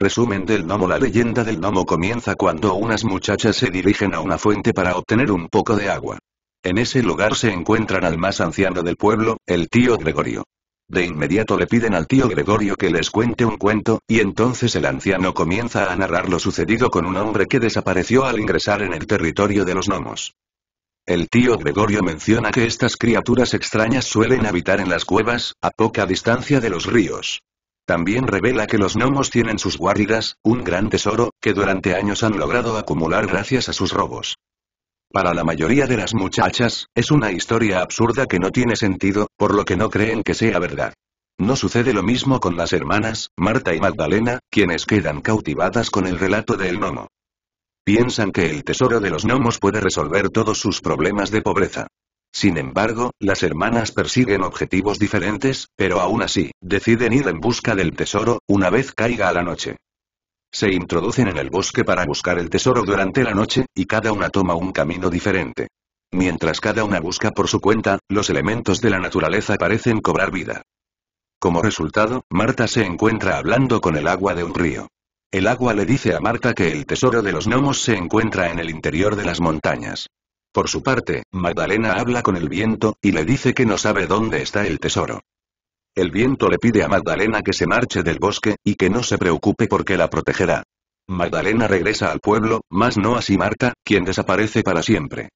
Resumen del gnomo La leyenda del gnomo comienza cuando unas muchachas se dirigen a una fuente para obtener un poco de agua. En ese lugar se encuentran al más anciano del pueblo, el tío Gregorio. De inmediato le piden al tío Gregorio que les cuente un cuento, y entonces el anciano comienza a narrar lo sucedido con un hombre que desapareció al ingresar en el territorio de los gnomos. El tío Gregorio menciona que estas criaturas extrañas suelen habitar en las cuevas, a poca distancia de los ríos. También revela que los gnomos tienen sus guardias, un gran tesoro, que durante años han logrado acumular gracias a sus robos. Para la mayoría de las muchachas, es una historia absurda que no tiene sentido, por lo que no creen que sea verdad. No sucede lo mismo con las hermanas, Marta y Magdalena, quienes quedan cautivadas con el relato del gnomo. Piensan que el tesoro de los gnomos puede resolver todos sus problemas de pobreza. Sin embargo, las hermanas persiguen objetivos diferentes, pero aún así, deciden ir en busca del tesoro, una vez caiga a la noche. Se introducen en el bosque para buscar el tesoro durante la noche, y cada una toma un camino diferente. Mientras cada una busca por su cuenta, los elementos de la naturaleza parecen cobrar vida. Como resultado, Marta se encuentra hablando con el agua de un río. El agua le dice a Marta que el tesoro de los gnomos se encuentra en el interior de las montañas. Por su parte, Magdalena habla con el viento, y le dice que no sabe dónde está el tesoro. El viento le pide a Magdalena que se marche del bosque, y que no se preocupe porque la protegerá. Magdalena regresa al pueblo, mas no así Marta, quien desaparece para siempre.